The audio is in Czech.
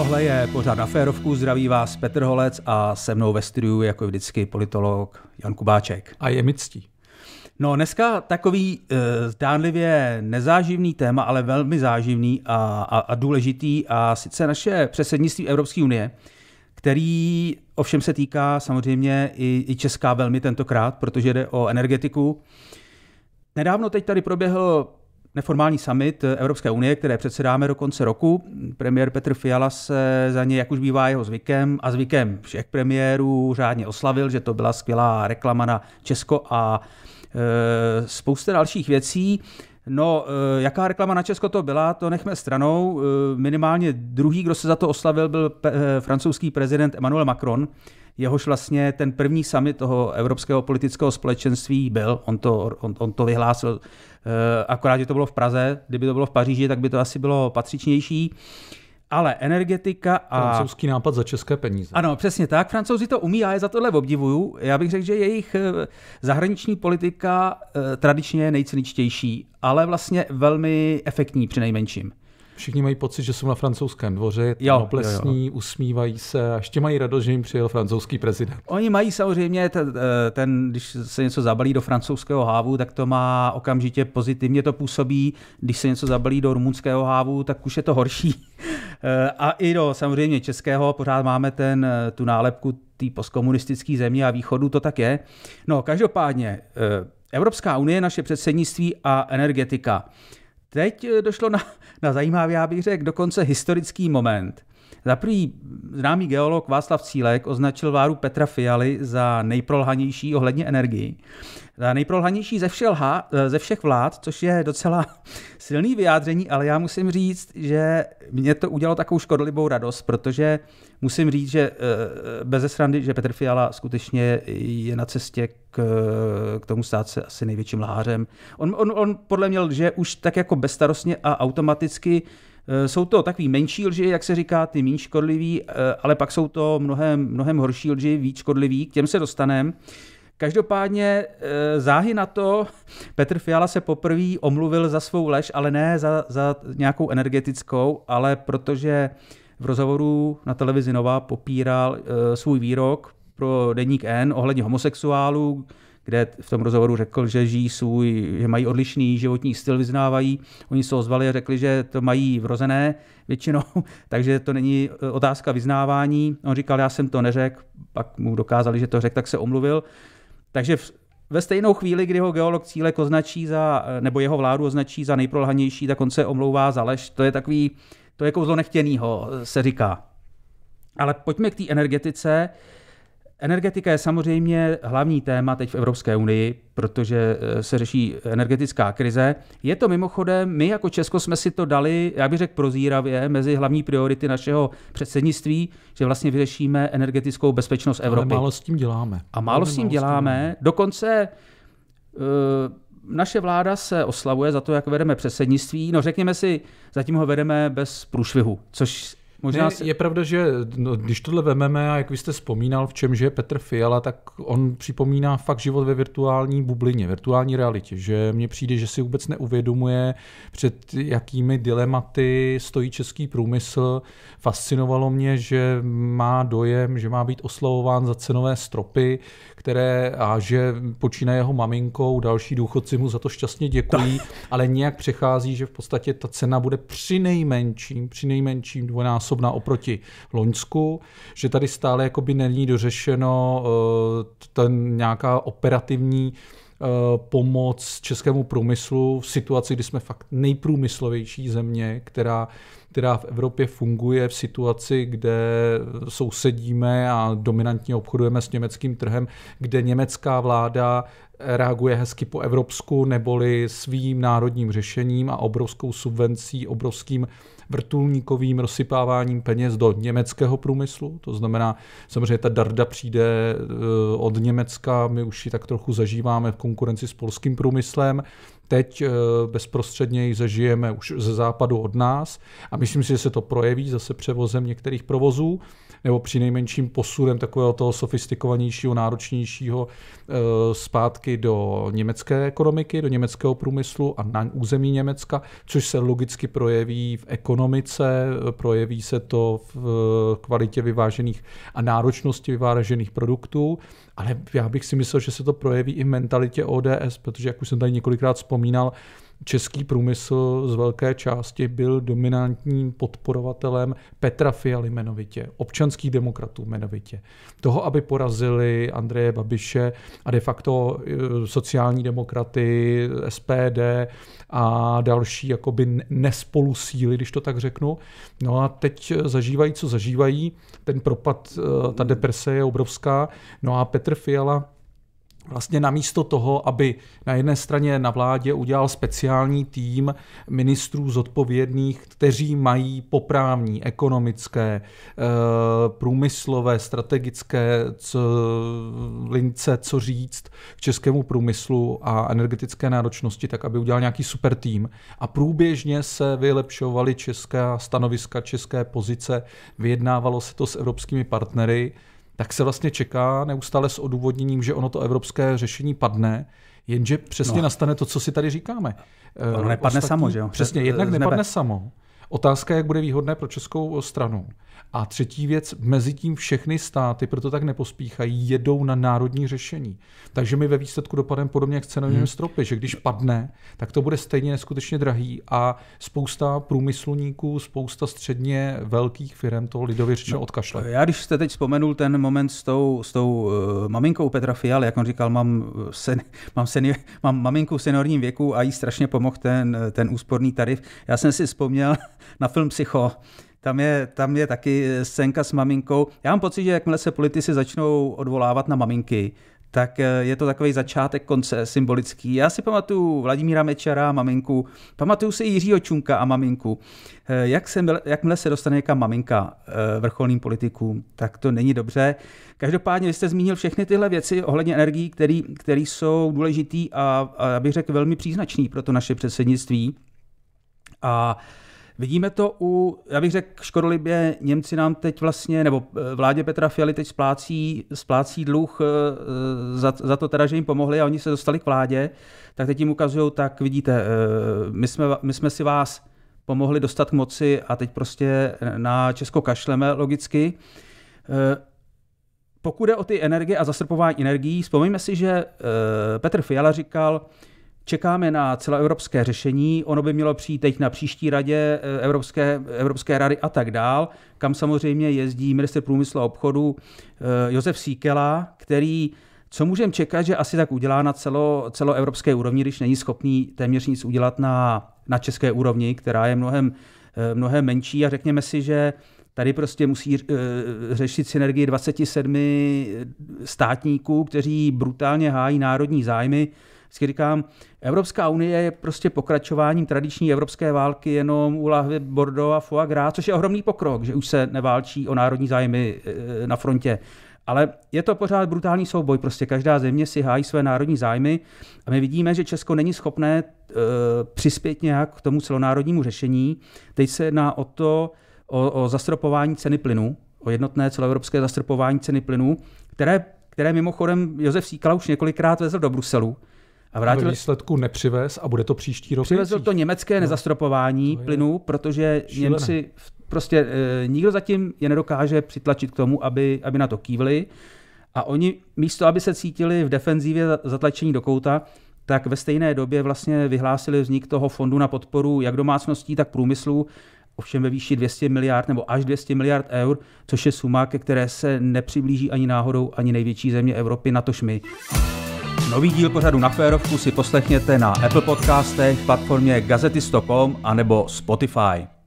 Tohle je pořád na férovku, zdraví vás Petr Holec a se mnou ve studiu jako vždycky politolog Jan Kubáček. A je mi ctí. No dneska takový e, zdánlivě nezáživný téma, ale velmi záživný a, a, a důležitý a sice naše předsednictví Evropské unie, který ovšem se týká samozřejmě i, i Česká velmi tentokrát, protože jde o energetiku. Nedávno teď tady proběhl neformální summit eh, Evropské unie, které předsedáme do konce roku. Premiér Petr Fiala se za ně, jak už bývá jeho zvykem a zvykem všech premiérů, řádně oslavil, že to byla skvělá reklama na Česko a e, spousta dalších věcí. No, e, jaká reklama na Česko to byla, to nechme stranou. E, minimálně druhý, kdo se za to oslavil, byl pe- francouzský prezident Emmanuel Macron, jehož vlastně ten první summit toho Evropského politického společenství byl, on to, on, on to vyhlásil, eh, akorát, že to bylo v Praze, kdyby to bylo v Paříži, tak by to asi bylo patřičnější. Ale energetika a... Francouzský nápad za české peníze. Ano, přesně tak. Francouzi to umí, já je za tohle obdivuju. Já bych řekl, že jejich eh, zahraniční politika eh, tradičně je nejciničtější, ale vlastně velmi efektní při nejmenším všichni mají pocit, že jsou na francouzském dvoře, jo, plesní, jo, jo. usmívají se a ještě mají radost, že jim přijel francouzský prezident. Oni mají samozřejmě, ten, eh, ten, když se něco zabalí do francouzského hávu, tak to má okamžitě pozitivně to působí. Když se něco zabalí do rumunského hávu, tak už je to horší. Eh, a i do samozřejmě českého, pořád máme ten, eh, tu nálepku té postkomunistické země a východu, to tak je. No, každopádně, Evropská unie, naše předsednictví a energetika. Teď eh, došlo na, na zajímavý, já bych řekl, dokonce historický moment, za prvý známý geolog Václav Cílek označil váru Petra Fialy za nejprolhanější ohledně energii. Za nejprolhanější ze všech, eh, ze všech vlád, což je docela silný vyjádření, ale já musím říct, že mě to udělalo takovou škodlivou radost, protože musím říct, že eh, eh, bez srandy, že Petr Fiala skutečně je na cestě k, k tomu stát se asi největším lhářem. On, on, on podle mě že už tak jako bestarostně a automaticky Eh, jsou to takový menší lži, jak se říká, ty méně škodlivý, eh, ale pak jsou to mnohem, mnohem horší lži, víc škodlivý, k těm se dostaneme. Každopádně eh, záhy na to Petr Fiala se poprvé omluvil za svou lež, ale ne za, za nějakou energetickou, ale protože v rozhovoru na televizi Nova popíral svůj výrok pro deník N ohledně homosexuálů, kde v tom rozhovoru řekl, že žijí svůj, že mají odlišný životní styl, vyznávají. Oni se ozvali a řekli, že to mají vrozené většinou, takže to není eh, otázka vyznávání. On říkal, já jsem to neřekl, pak mu dokázali, že to řekl, tak se omluvil. Takže v, ve stejnou chvíli, kdy ho geolog Cílek označí za, eh, nebo jeho vládu označí za nejprolhanější, tak on se omlouvá za lež. To je takový, to je kouzlo nechtěnýho, eh, se říká. Ale pojďme k té energetice. Uh, Energetika je samozřejmě hlavní téma teď v Evropské unii, protože eh, se řeší energetická krize. Je to mimochodem, my jako Česko jsme si to dali, já bych řekl prozíravě, mezi hlavní priority našeho předsednictví, že vlastně vyřešíme energetickou bezpečnost Evropy. Ale málo s tím děláme. A málo s tím děláme. Dokonce eh, naše vláda se oslavuje za to, jak vedeme předsednictví. No řekněme si, zatím ho vedeme bez průšvihu, což Možná ne, si... Je pravda, že no, když tohle vememe a jak vy jste vzpomínal, v čem je Petr Fiala, tak on připomíná fakt život ve virtuální bublině, virtuální realitě, že mně přijde, že si vůbec neuvědomuje, před jakými dilematy stojí český průmysl. Fascinovalo mě, že má dojem, že má být oslavován za cenové stropy, které a že počíná jeho maminkou, další důchodci mu za to šťastně děkují, ale nějak přechází, že v podstatě ta cena bude při nejmenším, při nejmenším dvojnásobná dvojnásobná oproti Loňsku, že tady stále jakoby není dořešeno eh, ten nějaká operativní eh, pomoc českému průmyslu v situaci, kdy jsme fakt nejprůmyslovější země, která která v Evropě funguje v situaci, kde sousedíme a dominantně obchodujeme s německým trhem, kde německá vláda reaguje hezky po evropsku neboli svým národním řešením a obrovskou subvencí, obrovským vrtulníkovým rozsypáváním peněz do německého průmyslu. To znamená, samozřejmě ta darda přijde eh, od Německa, my už ji tak trochu zažíváme v konkurenci s polským průmyslem teď eh, bezprostředně zažijeme už ze západu od nás a myslím si, že se to projeví zase převozem některých provozů nebo při nejmenším posudem takového toho sofistikovanějšího, náročnějšího eh, zpátky do německé ekonomiky, do německého průmyslu a na území Německa, což se logicky projeví v ekonomice, projeví se to v eh, kvalitě vyvážených a náročnosti vyvážených produktů, ale já bych si myslel, že se to projeví i v mentalitě ODS, protože, jak už jsem tady několikrát vzpomínal, český průmysl z velké části byl dominantním podporovatelem Petra Fialy jmenovitě, občanských demokratů jmenovitě. Toho, aby porazili Andreje Babiše a de facto eh, sociální demokraty, SPD a další jakoby nespolu síly, když to tak řeknu. No a teď zažívají, co zažívají. Ten propad, eh, ta deprese je obrovská. No a Petr Fiala vlastně namísto toho, aby na jedné straně na vládě udělal speciální tým ministrů zodpovědných, kteří mají poprávní, ekonomické, eh, průmyslové, strategické co, lince, co říct k českému průmyslu a energetické náročnosti, tak aby udělal nějaký super tým. A průběžně se vylepšovaly česká stanoviska, české pozice, vyjednávalo se to s evropskými partnery, tak se vlastně čeká neustále s odůvodněním, že ono to evropské řešení padne, jenže přesně no. nastane to, co si tady říkáme. Ono eh, nepadne Ostatní, samo, že jo? Přesně, eh, jednak nepadne samo. Otázka, jak bude výhodné pro českou stranu. A třetí věc, mezi tím všechny státy, proto tak nepospíchají, jedou na národní řešení. Takže my ve výsledku dopadem podobně jak s cenovým hmm. stropy, že když padne, tak to bude stejně neskutečně drahý a spousta průmyslníků, spousta středně velkých firm to lidově řečeno no, odkašle. Já když jste teď vzpomenul ten moment s tou, s tou uh, maminkou Petra Fialy, jak on říkal, mám, eh, sen, mám, senior, mám maminku v seniorním věku a jí strašně pomohl ten, ten úsporný tarif. Já jsem si vzpomněl, na film Psycho, tam je, tam je taky eh, scénka s maminkou. Já mám pocit, že jakmile se politici začnou odvolávat na maminky, tak eh, je to takový začátek konce symbolický. Já si pamatuju Vladimíra Mečara a maminku, pamatuju si Jiřího Čunka a maminku. Eh, jak se, jakmile se dostane nějaká maminka vrcholným politikům, tak to není dobře. Každopádně vy jste zmínil všechny tyhle věci ohledně energií, které jsou důležitý a, a bych řekl velmi příznačný pro to naše předsednictví. A Vidíme to u, já bych řekl, škodolibě Němci nám teď vlastně, nebo eh, vládě Petra Fialy teď splácí, splácí dluh eh, eh, za, za to teda, že jim pomohli a oni se dostali k vládě, tak teď jim ukazují, tak vidíte, my jsme, my jsme si vás pomohli dostat k moci a teď prostě na Česko kašleme logicky. Pokud je o ty energie a zasrpování energií, vzpomeňme si, že Petr Fiala říkal, Čekáme na celoevropské řešení, ono by mělo přijít teď na příští radě eh, Evropské, Evropské rady a tak dál, kam samozřejmě jezdí minister průmyslu a obchodu eh, Josef Síkela, který co můžeme čekat, že asi tak udělá na celo, celoevropské úrovni, když není schopný téměř nic udělat na, na české úrovni, která je mnohem, eh, mnohem menší a řekněme si, že tady prostě musí řešit synergii 27 státníků, kteří brutálně hájí národní zájmy, vždycky říkám, Evropská unie je prostě pokračováním tradiční evropské války jenom u lahvy Bordeaux a foie gras, což je ohromný pokrok, že už se neválčí o národní zájmy eh, na frontě. Ale je to pořád brutální souboj, prostě každá země si hájí své národní zájmy a my vidíme, že Česko není schopné e, přispět nějak k tomu celonárodnímu řešení. Teď se jedná o to, o, o zastropování ceny plynu, o jednotné celoevropské zastropování ceny plynu, které, které mimochodem Josef Síkala už několikrát vezl do Bruselu a vrátil... Aby výsledku nepřivez a bude to příští rok. Přivezl to německé no. nezastropování no, plynu, protože šílené. Němci prostě e, nikdo zatím je nedokáže přitlačit k tomu, aby, aby na to kývli. A oni místo, aby se cítili v defenzívě zatlačení do kouta, tak ve stejné době vlastně vyhlásili vznik toho fondu na podporu jak domácností, tak průmyslu, ovšem ve výši 200 miliard nebo až 200 miliard eur, což je suma, ke které se nepřiblíží ani náhodou ani největší země Evropy, natož my. Nový díl pořadu na Férovku si poslechněte na Apple Podcastech, platformě gazety.com a nebo Spotify.